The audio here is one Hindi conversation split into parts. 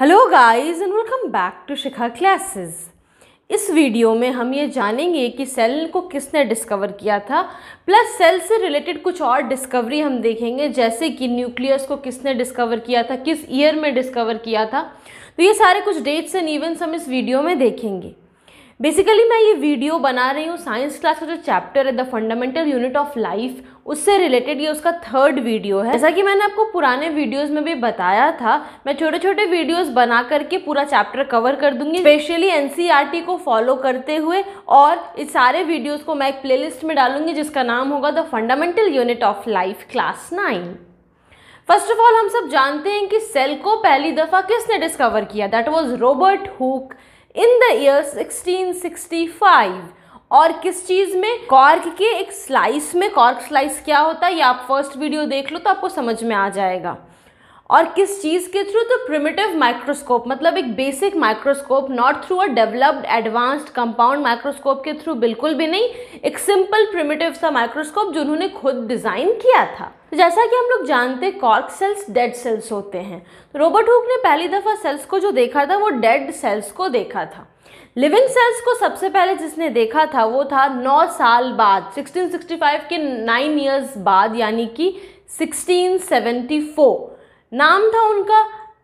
hello guys and welcome back to Shikha classes इस वीडियो में हम ये जानेंगे कि सेल को किसने डिस्कवर किया था प्लस सेल से रिलेटेड कुछ और डिस्कवरी हम देखेंगे जैसे कि न्यूक्लियस को किसने डिस्कवर किया था किस ईयर में डिस्कवर किया था तो ये सारे कुछ डेट्स एंड इवेंट्स हम इस वीडियो में देखेंगे बेसिकली मैं ये वीडियो बना रही हूँ साइंस क्लास का जो चैप्टर है the fundamental unit of life उससे रिलेटेड ये उसका थर्ड वीडियो है जैसा कि मैंने आपको पुराने वीडियोस में भी बताया था मैं छोटे छोटे वीडियोस बना करके पूरा चैप्टर कवर कर दूंगी स्पेशली एनसीईआरटी e को फॉलो करते हुए और इस सारे वीडियोस को मैं एक प्ले में डालूंगी जिसका नाम होगा the fundamental unit of life class nine first of all हम सब जानते हैं कि सेल को पहली दफ़ा किसने डिस्कवर किया that was Robert Hooke in the year 1665 और किस चीज़ में कॉर्क के एक स्लाइस में कॉर्क स्लाइस क्या होता है ये आप फर्स्ट वीडियो देख लो तो आपको समझ में आ जाएगा और किस चीज़ के थ्रू तो प्रिमिटिव माइक्रोस्कोप मतलब एक basic microscope not through a developed advanced compound microscope के थ्रू बिल्कुल भी नहीं एक सिंपल प्रिमिटिव सा माइक्रोस्कोप जो उन्होंने खुद डिज़ाइन किया था तो जैसा कि हम लोग जानते कॉर्क सेल्स डेड सेल्स होते हैं तो रॉबर्ट हुक ने पहली दफ़ा सेल्स को जो देखा था वो डेड सेल्स को देखा था लिविंग सेल्स को सबसे पहले जिसने देखा था वो था नौ साल बाद 1665 के नाइन ईयर्स बाद यानी कि 1674 नाम था उनका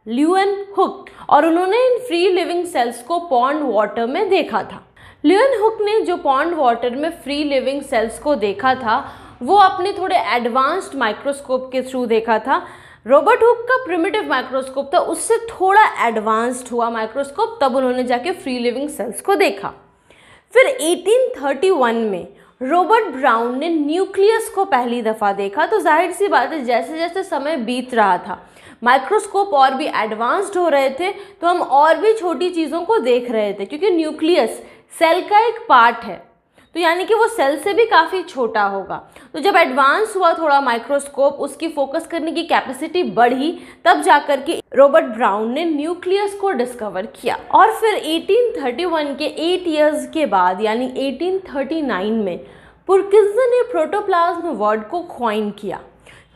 ल्यूएन हुक और उन्होंने इन फ्री लिविंग सेल्स को पॉन्ड वाटर में देखा था ल्यूएन हुक ने जो पॉन्ड वाटर में फ्री लिविंग सेल्स को देखा था वो अपने थोड़े एडवांस्ड माइक्रोस्कोप के थ्रू देखा था रॉबर्ट हुक का प्रिमिटिव माइक्रोस्कोप था उससे थोड़ा एडवांस्ड हुआ माइक्रोस्कोप तब उन्होंने जाके फ्री लिविंग सेल्स को देखा फिर 1831 में रॉबर्ट ब्राउन ने न्यूक्लियस को पहली दफ़ा देखा तो जाहिर सी बात है जैसे जैसे समय बीत रहा था माइक्रोस्कोप और भी एडवांस्ड हो रहे थे तो हम और भी छोटी चीज़ों को देख रहे थे क्योंकि न्यूक्लियस सेल का एक पार्ट है तो यानी कि वो सेल से भी काफ़ी छोटा होगा तो जब एडवांस हुआ थोड़ा माइक्रोस्कोप उसकी फोकस करने की कैपेसिटी बढ़ी तब जाकर के रॉबर्ट ब्राउन ने न्यूक्लियस को डिस्कवर किया और फिर 1831 के एट ईयर्स के बाद यानी 1839 में पुरकिजन ने प्रोटोप्लाज्म वर्ड को क्वाइन किया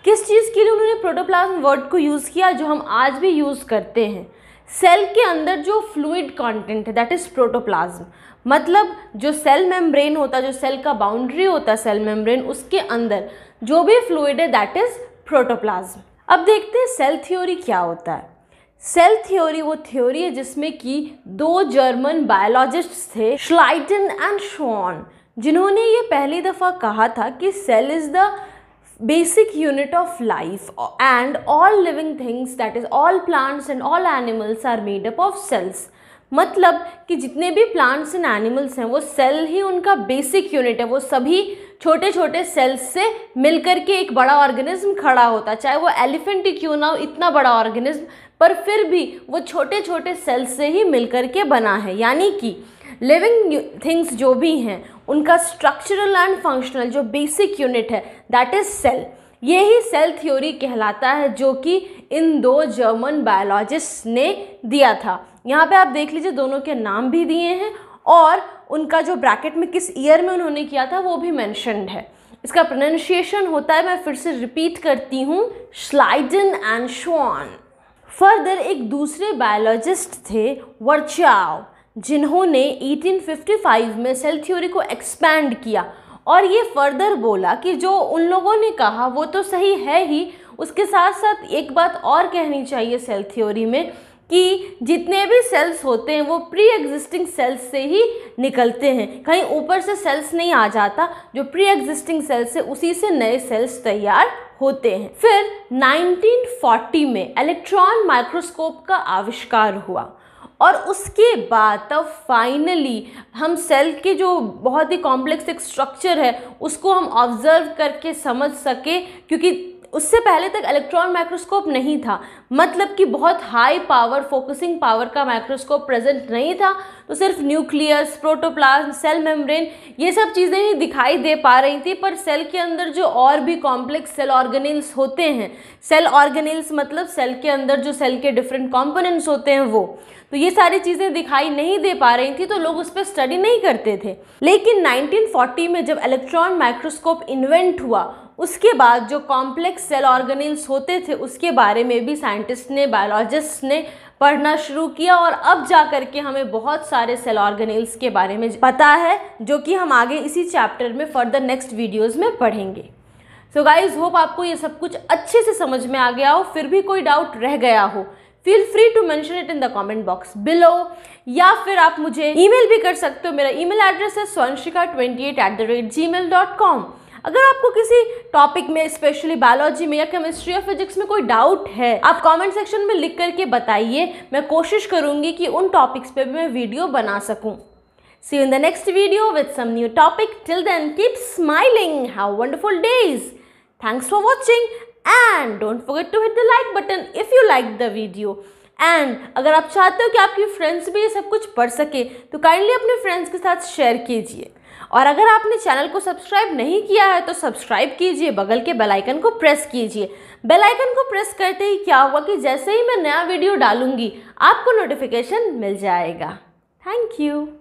किस चीज़ के लिए उन्होंने प्रोटोप्लाज्म वर्ड को यूज़ किया जो हम आज भी यूज़ करते हैं सेल के अंदर जो फ्लूइड कंटेंट है दैट इज़ प्रोटोप्लाज्म मतलब जो सेल मेम्ब्रेन होता है जो सेल का बाउंड्री होता है सेल मेम्ब्रेन उसके अंदर जो भी फ्लूड है दैट इज़ प्रोटोप्लाज्म अब देखते हैं सेल थ्योरी क्या होता है सेल थ्योरी वो थ्योरी है जिसमें कि दो जर्मन बायोलॉजिस्ट थे श्लाइटन एंड शॉन जिन्होंने ये पहली दफ़ा कहा था कि cell is the basic unit of life and all living things that is all plants and all animals are made up of cells मतलब कि जितने भी प्लांट्स एंड एनिमल्स हैं वो सेल ही उनका बेसिक यूनिट है वो सभी छोटे छोटे सेल्स से मिलकर के एक बड़ा ऑर्गेनिज्म खड़ा होता है चाहे वो एलिफेंट ही क्यों ना हो इतना बड़ा ऑर्गेनिज्म पर फिर भी वो छोटे छोटे सेल्स से ही मिलकर के बना है यानी कि लिविंग थिंग्स जो भी हैं उनका स्ट्रक्चरल एंड फंक्शनल जो बेसिक यूनिट है दैट इज़ सेल ये ही सेल थ्योरी कहलाता है जो कि इन दो जर्मन बायोलॉजिस्ट ने दिया था यहाँ पे आप देख लीजिए दोनों के नाम भी दिए हैं और उनका जो ब्रैकेट में किस ईयर में उन्होंने किया था वो भी मैंशनड है इसका प्रोनाउंशिएशन होता है मैं फिर से रिपीट करती हूँ स्लाइडन एंड श्वान फर्दर एक दूसरे बायोलॉजिस्ट थे वर्चाव जिन्होंने 1855 में सेल थ्योरी को एक्सपैंड किया और ये फर्दर बोला कि जो उन लोगों ने कहा वो तो सही है ही उसके साथ साथ एक बात और कहनी चाहिए सेल थ्योरी में कि जितने भी सेल्स होते हैं वो प्री एग्जिस्टिंग सेल्स से ही निकलते हैं कहीं ऊपर से सेल्स नहीं आ जाता जो प्री एग्जिस्टिंग सेल्स है उसी से नए सेल्स तैयार होते हैं फिर 1940 में इलेक्ट्रॉन माइक्रोस्कोप का आविष्कार हुआ और उसके बाद तब फाइनली हम सेल के जो बहुत ही कॉम्प्लेक्स एक स्ट्रक्चर है उसको हम ऑब्ज़र्व करके समझ सके क्योंकि उससे पहले तक इलेक्ट्रॉन माइक्रोस्कोप नहीं था मतलब कि बहुत हाई पावर फोकसिंग पावर का माइक्रोस्कोप प्रेजेंट नहीं था तो सिर्फ न्यूक्लियस प्रोटोप्लाज्म सेल मेम्ब्रेन ये सब चीज़ें ही दिखाई दे पा रही थी पर सेल के अंदर जो और भी कॉम्प्लेक्स सेल ऑर्गेनिल्स होते हैं सेल ऑर्गेनिल्स मतलब सेल के अंदर जो सेल के डिफरेंट कॉम्पोनेंट्स होते हैं वो तो ये सारी चीज़ें दिखाई नहीं दे पा रही थी तो लोग उस पर स्टडी नहीं करते थे लेकिन 1940 में जब इलेक्ट्रॉन माइक्रोस्कोप इन्वेंट हुआ उसके बाद जो कॉम्प्लेक्स सेल ऑर्गेनिल्स होते थे उसके बारे में भी साइंटिस्ट ने बायोलॉजिस्ट ने पढ़ना शुरू किया और अब जा कर के हमें बहुत सारे सेल ऑर्गेनिल्स के बारे में पता है जो कि हम आगे इसी चैप्टर में फर्दर नेक्स्ट वीडियोज़ में पढ़ेंगे सो गाइज होप आपको ये सब कुछ अच्छे से समझ में आ गया हो फिर भी कोई डाउट रह गया हो feel free to mention it in the comment box below या फिर आप मुझे ई भी कर सकते हो मेरा ई एड्रेस है Swanshika twenty eight at the rate gmail dot com अगर आपको किसी टॉपिक में स्पेशली बायोलॉजी में या केमिस्ट्री या फिजिक्स में कोई डाउट है आप कमेंट सेक्शन में लिख करके बताइए मैं कोशिश करूंगी कि उन टॉपिक्स पे भी मैं वीडियो बना सकूं see in the next video with some new topic till then keep smiling have wonderful days thanks for watching and don't forget to hit the like button if you like the video and अगर आप चाहते हो कि आपकी फ्रेंड्स भी ये सब कुछ पढ़ सके तो काइंडली अपने फ्रेंड्स के साथ शेयर कीजिए और अगर आपने चैनल को सब्सक्राइब नहीं किया है तो सब्सक्राइब कीजिए बगल के बेल आइकन को प्रेस कीजिए बेल आइकन को प्रेस करते ही क्या होगा कि जैसे ही मैं नया वीडियो डालूंगी आपको नोटिफिकेशन मिल जाएगा थैंक यू